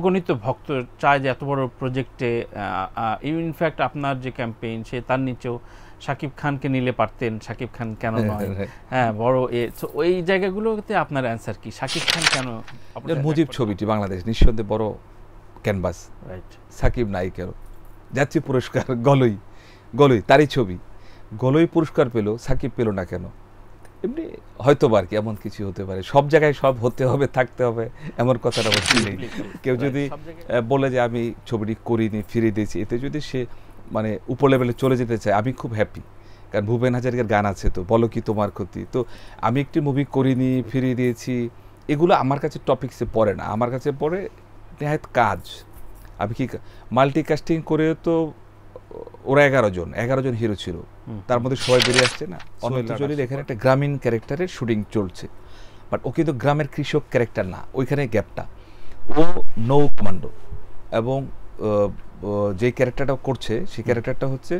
অগণিত ভক্ত চায় যে এত বড় প্রজেক্টে ইনফ্যাক্ট আপনার যে ক্যাম্পেইন সে তার নিচেও সাকিব খানকে নিলে পারতেন সাকিব খান কেন হ্যাঁ, নয় হ্যাঁ, হ্যাঁ।, হ্যাঁ বড় এ ওই জায়গাগুলোতে আপনার অ্যান্সার কি শাকিব খান কেন মুজিব ছবিটি বাংলাদেশ নিঃসন্দেহে বড় ক্যানভাস রাইট সাকিব নায়িকের জাতীয় পুরস্কার গলই গলই তারই ছবি গলই পুরস্কার পেল সাকিব পেল না কেন এমনি হয়তো আর কি এমন কিছু হতে পারে সব জায়গায় সব হতে হবে থাকতে হবে এমন কথাটা বলছি নেই কেউ যদি বলে যে আমি ছবিটি করিনি ফিরে দিয়েছি এতে যদি সে মানে উপর লেভেলে চলে যেতে চায় আমি খুব হ্যাপি কারণ ভূপেন হাজারিকার গান আছে তো বলো কি তোমার ক্ষতি তো আমি একটি মুভি করিনি ফিরিয়ে দিয়েছি এগুলো আমার কাছে টপিক্সে পড়ে না আমার কাছে পড়ে নেহায়ত কাজ আমি কি মাল্টিকাস্টিং করেও তো ওরা এগারো জন এগারো জন হিরো ছিল তার মধ্যে সবাই বেরিয়ে আসছে না অনন্ত এখানে একটা গ্রামীণ ক্যারেক্টারের শুটিং চলছে বাট ও কিন্তু গ্রামের কৃষক ক্যারেক্টার না ওইখানে গ্যাপটা ও নৌ কমান্ডো এবং যে ক্যারেক্টারটা করছে সেই ক্যারেক্টারটা হচ্ছে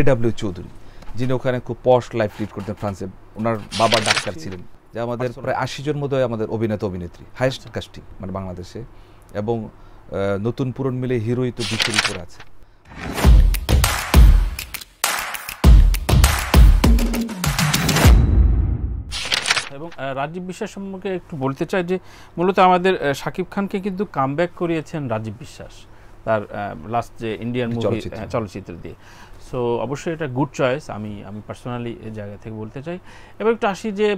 এডাব্লিউ চৌধুরী যিনি ওখানে খুব পশ লাইফ লিড করতেন ফ্রান্সে ওনার বাবা আচ্ছা, ডাক্তার ছিলেন যে আমাদের প্রায় আশি জন মধ্যে আমাদের অভিনেতা অভিনেত্রী হায়েস্ট আচ্ছা। কাস্টিং মানে বাংলাদেশে এবং নতুন পুরন মিলে হিরোই তো বিশ্বের উপর আছে এবং রাজীব বিশ্বাস সম্পর্কে একটু বলতে চাই যে মূলত আমাদের শাকিব খানকে কিন্তু কামব্যাক করিয়েছেন রাজীব বিশ্বাস তার লাস্ট যে ইন্ডিয়ান মুভি চলচ্চিত্র দিয়ে সো অবশ্যই এটা গুড চয়েস আমি আমি পার্সোনালি এই জায়গা থেকে বলতে চাই এবার একটু আসি যে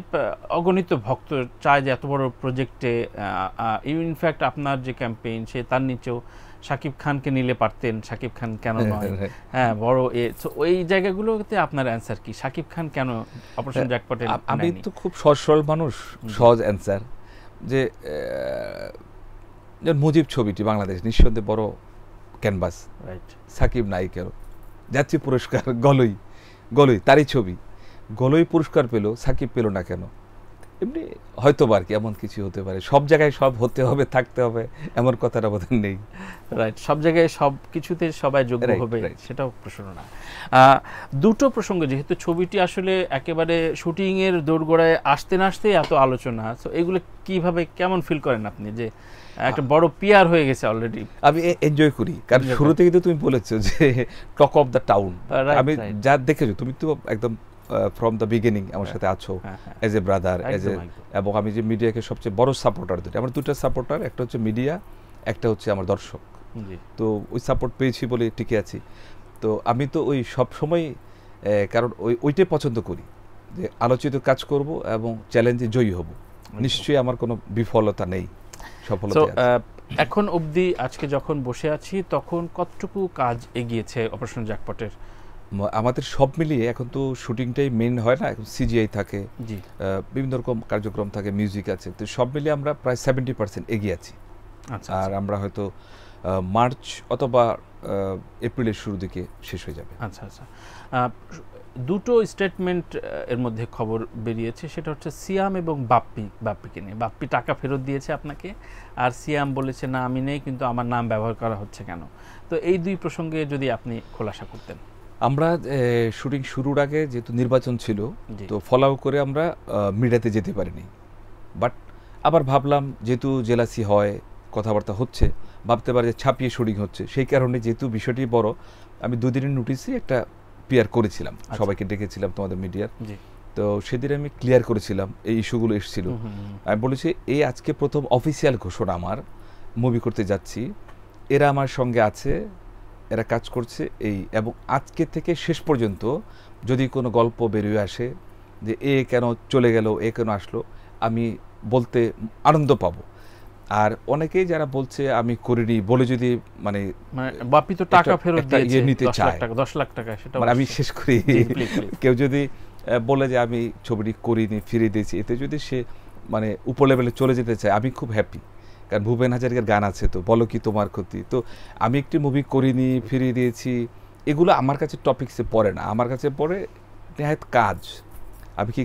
অগণিত ভক্ত চায় যে এত বড় প্রজেক্টে ইনফ্যাক্ট আপনার যে ক্যাম্পেইন সে তার নিচেও শাকিব খানকে নিলে পারতেন শাকিব খান কেন হ্যাঁ, নয় হ্যাঁ, হ্যাঁ।, হ্যাঁ বড় এ ওই জায়গাগুলোতে আপনার অ্যান্সার কি সাকিব খান কেন অপারেশন জ্যাকপটে আমি তো খুব সহজ সরল মানুষ সহজ অ্যান্সার যে মুজিব ছবিটি বাংলাদেশ নিঃসন্দেহে বড় ক্যানভাস রাইট সাকিব নায়িকেরও জাতীয় পুরস্কার গলই গলই তারই ছবি গলই পুরস্কার পেল সাকিব পেল না কেন এমনি হয়তো আর কি এমন কিছু হতে পারে সব জায়গায় সব হতে হবে থাকতে হবে এমন কথার আমাদের নেই রাইট সব জায়গায় সব কিছুতে সবাই যোগ্য হবে সেটাও প্রশ্ন না দুটো প্রসঙ্গ যেহেতু ছবিটি আসলে একেবারে শুটিংয়ের দোরগোড়ায় আসতে না আসতে এত আলোচনা তো এগুলো কিভাবে কেমন ফিল করেন আপনি যে একটা বড় পিয়ার হয়ে গেছে অলরেডি আমি এনজয় করি কারণ শুরু থেকে তো তুমি বলেছো যে টক অফ দ্য টাউন আমি যা দেখেছো তুমি তো একদম ফ্রম দ্য বিগিনিং আমার হ্যাঁ। সাথে আছো as a brother as a এবং আমি যে মিডিয়াকে সবচেয়ে বড় সাপোর্টার দিই আমার দুটা সাপোর্টার একটা হচ্ছে মিডিয়া একটা হচ্ছে আমার দর্শক তো ওই সাপোর্ট পেয়েছি বলে টিকে আছি তো আমি তো ওই সব সময় কারণ ওই ওইটাই পছন্দ করি যে আলোচিত কাজ করব এবং চ্যালেঞ্জে জয়ী হব নিশ্চয়ই আমার কোনো বিফলতা নেই সফলতা এখন অবধি আজকে যখন বসে আছি তখন কতটুকু কাজ এগিয়েছে অপারেশন জ্যাকপটের আমাদের সব মিলিয়ে এখন তো শুটিংটাই মেন হয় না এখন সিজিআই থাকে বিভিন্ন রকম কার্যক্রম থাকে মিউজিক আছে তো সব মিলিয়ে আমরা প্রায় সেভেন্টি পার্সেন্ট এগিয়ে আছি আচ্ছা, আর আচ্ছা। আমরা হয়তো মার্চ অথবা এপ্রিলের শুরু দিকে শেষ হয়ে যাবে আচ্ছা আচ্ছা দুটো স্টেটমেন্ট এর মধ্যে খবর বেরিয়েছে সেটা হচ্ছে সিয়াম এবং বাপ্পি বাপ্পিকে নিয়ে বাপ্পি টাকা ফেরত দিয়েছে আপনাকে আর সিয়াম বলেছে না আমি নেই কিন্তু আমার নাম ব্যবহার করা হচ্ছে কেন তো এই দুই প্রসঙ্গে যদি আপনি খোলাসা করতেন আমরা শুটিং শুরুর আগে যেহেতু নির্বাচন ছিল তো ফলাও করে আমরা মিডিয়াতে যেতে পারিনি বাট আবার ভাবলাম যেহেতু জেলাসি হয় কথাবার্তা হচ্ছে ভাবতে পারে যে ছাপিয়ে শুটিং হচ্ছে সেই কারণে যেহেতু বিষয়টি বড় আমি দুদিনের নোটিশে একটা পিয়ার করেছিলাম আচ্ছা। সবাইকে ডেকেছিলাম তোমাদের মিডিয়ার তো সেদিন আমি ক্লিয়ার করেছিলাম এই ইস্যুগুলো এসেছিল আমি বলেছি এই আজকে প্রথম অফিসিয়াল ঘোষণা আমার মুভি করতে যাচ্ছি এরা আমার সঙ্গে আছে এরা কাজ করছে এই এবং আজকে থেকে শেষ পর্যন্ত যদি কোনো গল্প বেরিয়ে আসে যে এ কেন চলে গেল এ কেন আসলো আমি বলতে আনন্দ পাবো আর অনেকেই যারা বলছে আমি করিনি বলে যদি মানে, মানে বাপি তো টাকা ফেরত ইয়ে দিয়ে নিতে চায় দশ লাখ টাকা সেটা মানে আমি শেষ করি কেউ যদি বলে যে আমি ছবিটি করিনি ফিরে দিয়েছি এতে যদি সে মানে উপর লেভেলে চলে যেতে চায় আমি খুব হ্যাপি কারণ ভূপেন হাজারিকার গান আছে তো বলো কি তোমার ক্ষতি তো আমি একটি মুভি করিনি ফিরিয়ে দিয়েছি এগুলো আমার কাছে টপিক্সে পড়ে না আমার কাছে পড়ে নেহায়ত কাজ আমি কি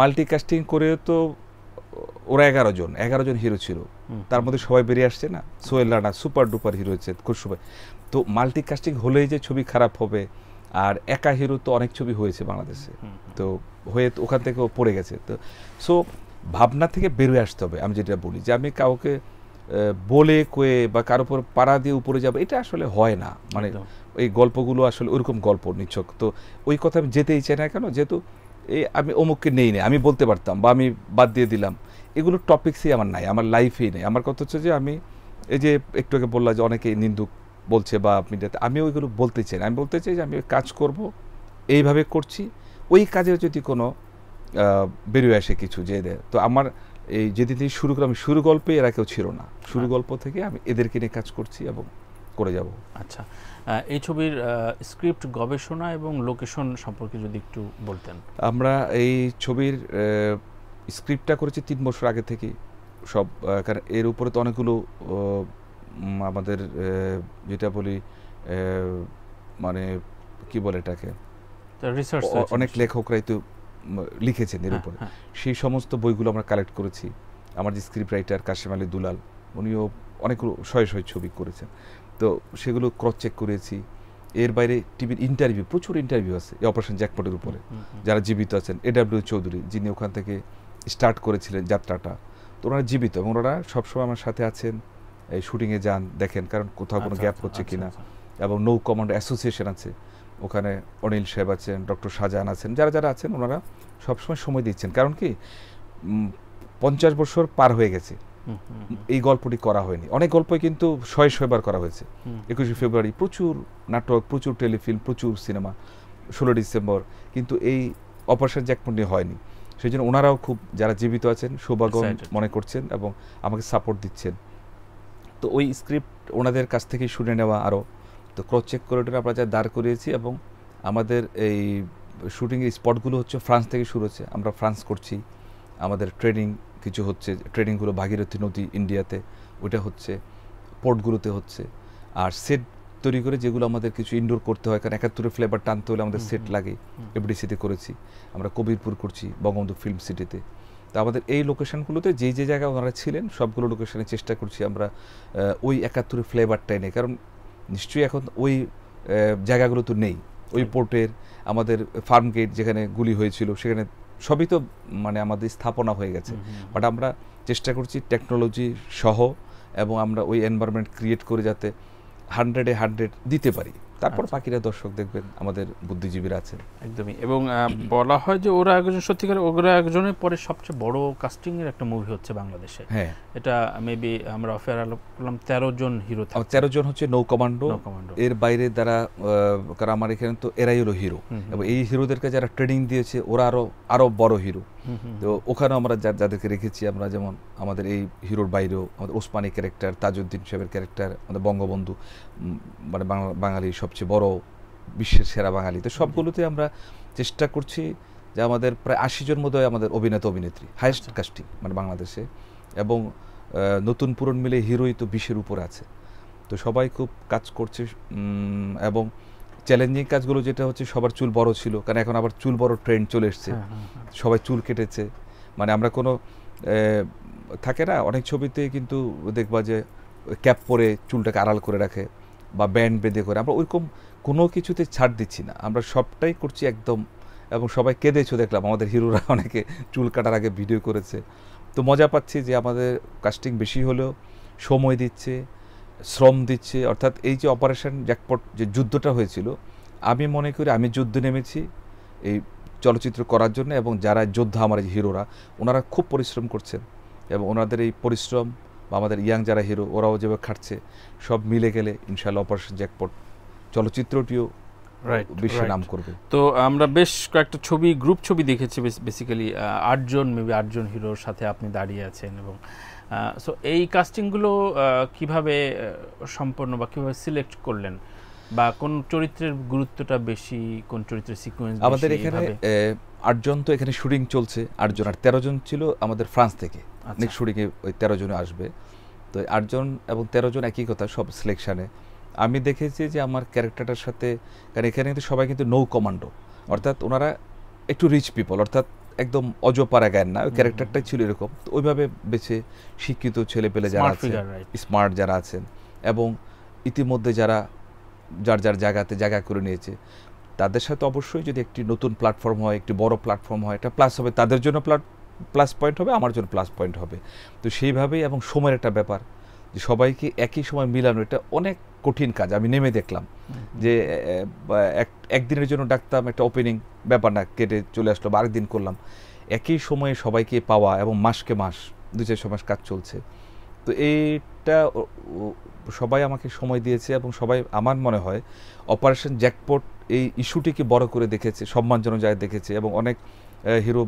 মাল্টিকাস্টিং করেও তো ওরা এগারো জন এগারো জন হিরো ছিল তার মধ্যে সবাই বেরিয়ে আসছে না Sohel Rana super duper hero হচ্ছে খুব সবাই তো মাল্টিকাস্টিং হলেই যে ছবি খারাপ হবে আর একা হিরো তো অনেক ছবি হয়েছে বাংলাদেশে তো হয়ে ওখান থেকে পড়ে গেছে তো সো ভাবনা থেকে বেরোয় আসতে হবে আমি যেটা বলি যে আমি কাউকে বলে কয়ে বা কার উপর পাড়া দিয়ে উপরে যাবে এটা আসলে হয় না মানে এই গল্পগুলো আসলে ওইরকম গল্প নিচ্ছক তো ওই কথা আমি যেতেই চাই না কেন যেহেতু এই আমি অমুককে নেই নেই আমি বলতে পারতাম বা আমি বাদ দিয়ে দিলাম এগুলো টপিক্সই আমার নাই আমার লাইফেই নেই আমার কথা হচ্ছে যে আমি এই যে একটু আগে বললাম যে অনেকে নিন্দুক বলছে বা আপনি আমি ওইগুলো বলতে চাই না আমি বলতে চাই যে আমি কাজ করব এইভাবে করছি ওই কাজে যদি কোনো বেরিয়ে আসে কিছু যে তো আমার এই যেদিন থেকে শুরু করলাম শুরু গল্পে এরা কেউ ছিল না হ্যাঁ। শুরু গল্প থেকে আমি এদেরকে নিয়ে কাজ করছি এবং করে যাব আচ্ছা এই ছবির স্ক্রিপ্ট গবেষণা এবং লোকেশন সম্পর্কে যদি একটু বলতেন আমরা এই ছবির স্ক্রিপ্টটা করেছি তিন বছর আগে থেকে সব কারণ এর উপরে তো অনেকগুলো আমাদের যেটা বলি মানে কি বলে এটাকে অনেক লেখকরাই তো লিখেছেন এর হ্যাঁ, উপরে হ্যাঁ। সেই সমস্ত বইগুলো আমরা কালেক্ট করেছি আমার যে স্ক্রিপ্ট রাইটার কাশেম আলী দুলাল উনিও অনেক শয়ে শয়ে ছবি করেছেন তো সেগুলো ক্রস চেক করেছি এর বাইরে টিভির ইন্টারভিউ প্রচুর ইন্টারভিউ আছে এই অপারেশন জ্যাকপটের উপরে যারা জীবিত আছেন এডাব্লিউ চৌধুরী যিনি ওখান থেকে স্টার্ট করেছিলেন যাত্রাটা তো ওনারা জীবিত এবং ওনারা সবসময় আমার সাথে আছেন এই শুটিংয়ে যান দেখেন কারণ কোথাও কোনো গ্যাপ আচ্ছা, আচ্ছা, হচ্ছে আচ্ছা, কিনা এবং নৌ কমান্ড অ্যাসোসিয়েশন আছে ওখানে অনিল সাহেব আছেন ডক্টর শাহজাহান আছেন যারা যারা আছেন ওনারা সবসময় সময় দিচ্ছেন কারণ কি পঞ্চাশ বছর পার হয়ে গেছে এই গল্পটি করা হয়নি অনেক গল্পই কিন্তু শয়ে ছয়বার করা হয়েছে একুশে ফেব্রুয়ারি প্রচুর নাটক প্রচুর টেলিফিল্ম প্রচুর সিনেমা ষোলো ডিসেম্বর কিন্তু এই অপারেশন জ্যাকপন্ডি হয়নি সেই জন্য ওনারাও খুব যারা জীবিত আছেন সৌভাগ্য মনে করছেন এবং আমাকে সাপোর্ট দিচ্ছেন তো ওই স্ক্রিপ্ট ওনাদের কাছ থেকে শুনে নেওয়া আরও তো ক্রস চেক করিডোরে আমরা যা দাঁড় করিয়েছি এবং আমাদের এই শুটিংয়ের স্পটগুলো হচ্ছে ফ্রান্স থেকে শুরু হচ্ছে আমরা ফ্রান্স করছি আমাদের ট্রেনিং কিছু হচ্ছে ট্রেনিংগুলো ভাগীরথী নদী ইন্ডিয়াতে ওটা হচ্ছে পোর্টগুলোতে হচ্ছে আর সেট তৈরি করে যেগুলো আমাদের কিছু ইনডোর করতে হয় কারণ একাত্তরের ফ্লেভার টানতে হলে আমাদের সেট লাগে এফডিসিতে করেছি আমরা কবিরপুর করছি বঙ্গবন্ধু ফিল্ম সিটিতে তো আমাদের এই লোকেশনগুলোতে যে যে জায়গায় ওনারা ছিলেন সবগুলো লোকেশানে চেষ্টা করছি আমরা ওই একাত্তরের ফ্লেভারটা এনে কারণ নিশ্চয়ই এখন ওই জায়গাগুলো তো নেই ওই পোর্টের আমাদের ফার্ম গেট যেখানে গুলি হয়েছিল সেখানে সবই তো মানে আমাদের স্থাপনা হয়ে গেছে বাট আমরা চেষ্টা করছি টেকনোলজি সহ এবং আমরা ওই এনভায়রনমেন্ট ক্রিয়েট করে যাতে হান্ড্রেডে হান্ড্রেড দিতে পারি তারপর বাকিরা আচ্ছা। দর্শক দেখবেন আমাদের বুদ্ধিজীবীরা আছে একদমই এবং বলা হয় যে ওরা একজন সত্যিকার ওরা একজনের পরে সবচেয়ে বড় কাস্টিংয়ের একটা মুভি হচ্ছে বাংলাদেশে হ্যাঁ এটা মেবি আমরা অফেয়ার করলাম তেরো জন হিরো তেরো জন হচ্ছে নৌ কমান্ডো এর বাইরে তারা কারণ আমার এখানে তো এরাই হলো হিরো এবং এই হিরোদেরকে যারা ট্রেনিং দিয়েছে ওরা আরও আরও বড় হিরো তো ওখানেও আমরা যা যাদেরকে রেখেছি আমরা যেমন আমাদের এই হিরোর বাইরেও আমাদের ওসমানি ক্যারেক্টার তাজউদ্দিন সাহেবের ক্যারেক্টার আমাদের বঙ্গবন্ধু মানে বাংলা বাঙালির সবচেয়ে বড় বিশ্বের সেরা বাঙালি তো সবগুলোতে আমরা চেষ্টা করছি যে আমাদের প্রায় আশি জন মতো আমাদের অভিনেতা অভিনেত্রী হায়েস্ট আচ্ছা। কাস্টিং মানে বাংলাদেশে এবং নতুন পুরন মিলে হিরোই তো বিশ্বের উপর আছে তো সবাই খুব কাজ করছে এবং চ্যালেঞ্জিং কাজগুলো যেটা হচ্ছে সবার চুল বড় ছিল কারণ এখন আবার চুল বড় ট্রেন্ড চলে এসছে হ্যাঁ, হ্যাঁ, হ্যাঁ। সবাই চুল কেটেছে মানে আমরা কোনো থাকে না অনেক ছবিতে কিন্তু দেখবা যে ক্যাপ পরে চুলটাকে আড়াল করে রাখে বা ব্যান্ড বেঁধে করে আমরা ওইরকম কোনো কিছুতে ছাড় দিচ্ছি না আমরা সবটাই করছি একদম এবং সবাই কেঁদেছো দেখলাম আমাদের হিরোরা অনেকে চুল কাটার আগে ভিডিও করেছে তো মজা পাচ্ছি যে আমাদের কাস্টিং বেশি হলেও সময় দিচ্ছে শ্রম দিচ্ছে অর্থাৎ এই যে অপারেশন জ্যাকপট যে যুদ্ধটা হয়েছিল আমি মনে করি আমি যুদ্ধে নেমেছি এই চলচ্চিত্র করার জন্য এবং যারা যোদ্ধা আমার যে হিরোরা ওনারা খুব পরিশ্রম করছেন এবং ওনাদের এই পরিশ্রম বা আমাদের ইয়াং যারা হিরো ওরাও যেভাবে খাটছে সব মিলে গেলে ইনশাল্লাহ অপারেশন জ্যাকপট চলচ্চিত্রটিও বিশ্বে নাম করবে তো আমরা বেশ কয়েকটা ছবি গ্রুপ ছবি দেখেছি বেসিক্যালি আটজন মেবি আটজন হিরোর সাথে আপনি দাঁড়িয়ে আছেন এবং সো এই কাস্টিংগুলো কিভাবে সম্পন্ন বা কিভাবে সিলেক্ট করলেন বা কোন চরিত্রের গুরুত্বটা বেশি কোন চরিত্রের সিকোয়েন্স আমাদের এখানে আটজন তো এখানে শুটিং চলছে আটজন আর তেরো জন ছিল আমাদের ফ্রান্স থেকে নেক্সট আচ্ছা। শুটিংয়ে ওই তেরো জন আসবে তো আটজন এবং তেরো জন একই কথা সব সিলেকশানে আমি দেখেছি যে আমার ক্যারেক্টারটার সাথে কারণ এখানে কিন্তু সবাই কিন্তু নৌ কমান্ডো অর্থাৎ ওনারা একটু রিচ পিপল অর্থাৎ একদম অজপাড়া জ্ঞান না ওই ক্যারেক্টারটাই ছিল এরকম তো ওইভাবে বেছে শিক্ষিত ছেলে পেলে যারা আছে স্মার্ট যারা আছেন এবং ইতিমধ্যে যারা যার যার জায়গাতে জায়গা করে নিয়েছে তাদের সাথে অবশ্যই যদি একটি নতুন প্ল্যাটফর্ম হয় একটি বড় প্ল্যাটফর্ম হয় এটা প্লাস হবে তাদের জন্য প্লাস পয়েন্ট হবে আমার জন্য প্লাস পয়েন্ট হবে তো সেইভাবেই এবং সময়ের একটা ব্যাপার যে সবাইকে একই সময় মিলানো এটা অনেক কঠিন কাজ আমি নেমে দেখলাম যে একদিনের জন্য ডাকতাম একটা ওপেনিং ব্যাপার না কেটে চলে আসলো বা আরেকদিন করলাম একই সময়ে সবাইকে পাওয়া এবং মাসকে মাস দু চার মাস কাজ চলছে তো এইটা সবাই আমাকে সময় দিয়েছে এবং সবাই আমার মনে হয় অপারেশন জ্যাকপট এই ইস্যুটিকে বড় করে দেখেছে সম্মানজনক জায়গায় দেখেছে এবং অনেক হিরো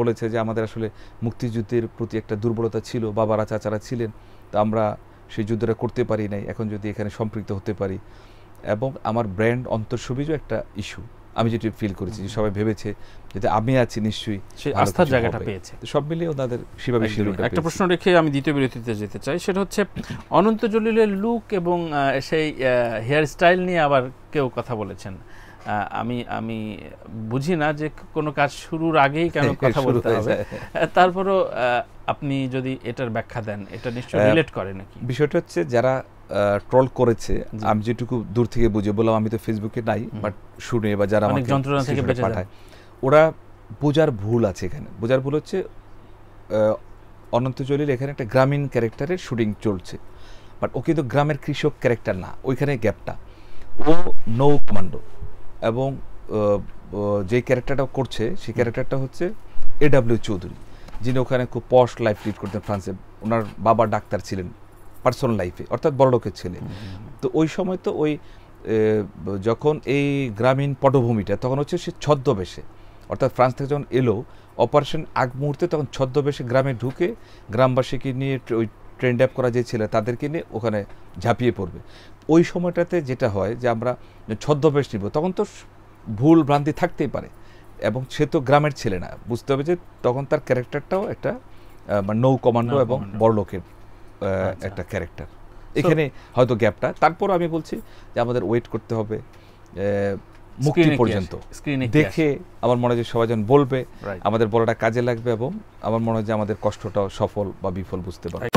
বলেছে যে আমাদের আসলে মুক্তিযুদ্ধের প্রতি একটা দুর্বলতা ছিল বাবারা চাচারা ছিলেন তো আমরা সেই যুদ্ধটা করতে পারি নাই এখন যদি এখানে সম্পৃক্ত হতে পারি এবং আমার ব্র্যান্ড অন্তঃসবিজও একটা ইস্যু আমি যেটি ফিল করেছি সবাই ভেবেছে যে আমি আছি নিশ্চয়ই সেই আস্থার জায়গাটা পেয়েছে সব মিলিয়ে ওনাদের সেভাবে একটা প্রশ্ন রেখে আমি দ্বিতীয় বিরতিতে যেতে চাই সেটা হচ্ছে অনন্ত জলিলের লুক এবং সেই হেয়ার স্টাইল নিয়ে আবার কেউ কথা বলেছেন আমি আমি বুঝি না যে কোনো কাজ শুরুর আগেই কেন কথা বলতে হবে তারপরও আপনি যদি এটার ব্যাখ্যা দেন এটা নিশ্চয়ই রিলেট করে নাকি বিষয়টা হচ্ছে যারা ট্রল করেছে আমি যেটুকু দূর থেকে বুঝে বললাম আমি তো ফেসবুকে নাই বাট শুনে বা যারা অনেক যন্ত্রণা থেকে বেঁচে পাঠায় ওরা বোঝার ভুল আছে এখানে বোঝার ভুল হচ্ছে অনন্ত জলিল এখানে একটা গ্রামীণ ক্যারেক্টারের শুটিং চলছে বাট ও কিন্তু গ্রামের কৃষক ক্যারেক্টার না ওইখানে গ্যাপটা ও নৌ কমান্ডো এবং যে ক্যারেক্টারটা করছে সেই ক্যারেক্টারটা হচ্ছে এ ডাব্লিউ চৌধুরী যিনি ওখানে খুব পশ লাইফ লিড করতেন ফ্রান্সে ওনার বাবা ডাক্তার ছিলেন পার্সোনাল লাইফে অর্থাৎ বড়লোকের ছেলে তো ওই সময় তো ওই যখন এই গ্রামীণ পটভূমিটা তখন হচ্ছে সে ছদ্মবেশে অর্থাৎ ফ্রান্স থেকে যখন এলো অপারেশন আগ মুহূর্তে তখন ছদ্মবেশে গ্রামে ঢুকে গ্রামবাসীকে নিয়ে ওই ট্রেন্ড আপ করা যে ছেলে তাদেরকে নিয়ে ওখানে ঝাঁপিয়ে পড়বে ওই সময়টাতে যেটা হয় যে আমরা ছদ্মবেশ নিব তখন তো ভুল ভ্রান্তি থাকতেই পারে এবং সে তো গ্রামের ছেলে না বুঝতে হবে যে তখন তার ক্যারেক্টারটাও একটা মানে নৌ কমান্ডো এবং বড় লোকের আচ্ছা। একটা ক্যারেক্টার এখানে হয়তো গ্যাপটা তারপর আমি বলছি যে আমাদের ওয়েট করতে হবে মুক্তি পর্যন্ত দেখে আমার মনে হয় সবাই বলবে আমাদের বলাটা কাজে লাগবে এবং আমার মনে হয় যে আমাদের কষ্টটাও সফল বা বিফল বুঝতে পারবে